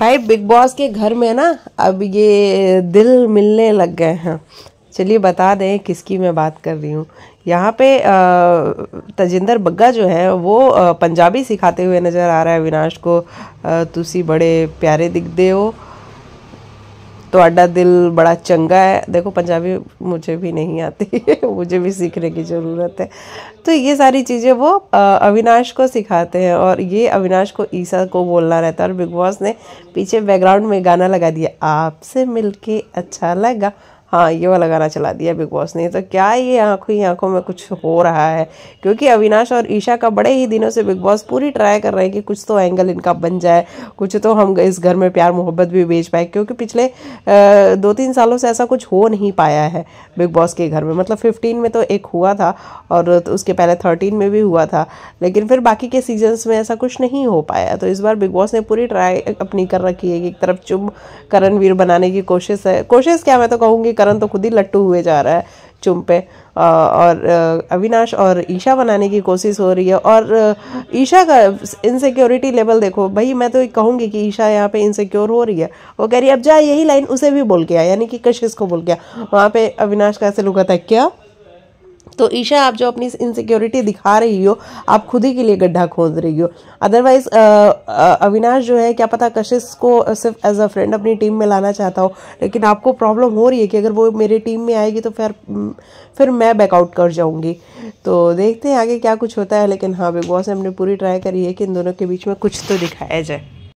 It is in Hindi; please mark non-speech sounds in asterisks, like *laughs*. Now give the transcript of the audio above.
भाई बिग बॉस के घर में ना अब ये दिल मिलने लग गए हैं चलिए बता दें किसकी मैं बात कर रही हूँ यहाँ पे तजिंदर बग्गा जो है वो पंजाबी सिखाते हुए नज़र आ रहा है अविनाश को तुसी बड़े प्यारे दिखते हो आडा दिल बड़ा चंगा है देखो पंजाबी मुझे भी नहीं आती *laughs* मुझे भी सीखने की ज़रूरत है तो ये सारी चीज़ें वो अविनाश को सिखाते हैं और ये अविनाश को ईसा को बोलना रहता है और बिग बॉस ने पीछे बैकग्राउंड में गाना लगा दिया आपसे मिलके अच्छा लगा हाँ ये वाला गाना चला दिया बिग बॉस ने तो क्या ये आँखों ही आँखों में कुछ हो रहा है क्योंकि अविनाश और ईशा का बड़े ही दिनों से बिग बॉस पूरी ट्राई कर रहे हैं कि कुछ तो एंगल इनका बन जाए कुछ तो हम इस घर में प्यार मोहब्बत भी बेच पाए क्योंकि पिछले दो तीन सालों से ऐसा कुछ हो नहीं पाया है बिग बॉस के घर में मतलब फिफ्टीन में तो एक हुआ था और तो उसके पहले थर्टीन में भी हुआ था लेकिन फिर बाकी के सीजन्स में ऐसा कुछ नहीं हो पाया तो इस बार बिग बॉस ने पूरी ट्राई अपनी कर रखी है कि एक तरफ चुम करणवीर बनाने की कोशिश है कोशिश क्या मैं तो कहूँगी करण तो खुद ही लट्टू हुए जा रहा है चुम पे और अविनाश और ईशा बनाने की कोशिश हो रही है और ईशा का इनसिक्योरिटी लेवल देखो भाई मैं तो कहूँगी कि ईशा यहाँ पे इनसिक्योर हो रही है वो कह रही है अब जा यही लाइन उसे भी बोल के आया यानी कि कशिश को बोल गया वहाँ पे अविनाश का ऐसे लुका था क्या तो ईशा आप जो अपनी इनसिक्योरिटी दिखा रही हो आप खुद ही के लिए गड्ढा खोद रही हो अदरवाइज अविनाश जो है क्या पता कशिश को सिर्फ एज अ फ्रेंड अपनी टीम में लाना चाहता हो लेकिन आपको प्रॉब्लम हो रही है कि अगर वो मेरी टीम में आएगी तो फिर फिर मैं बैकआउट कर जाऊंगी तो देखते हैं आगे क्या कुछ होता है लेकिन हाँ बिग बॉस ने हमने पूरी ट्राई करी है कि इन दोनों के बीच में कुछ तो दिखाया जाए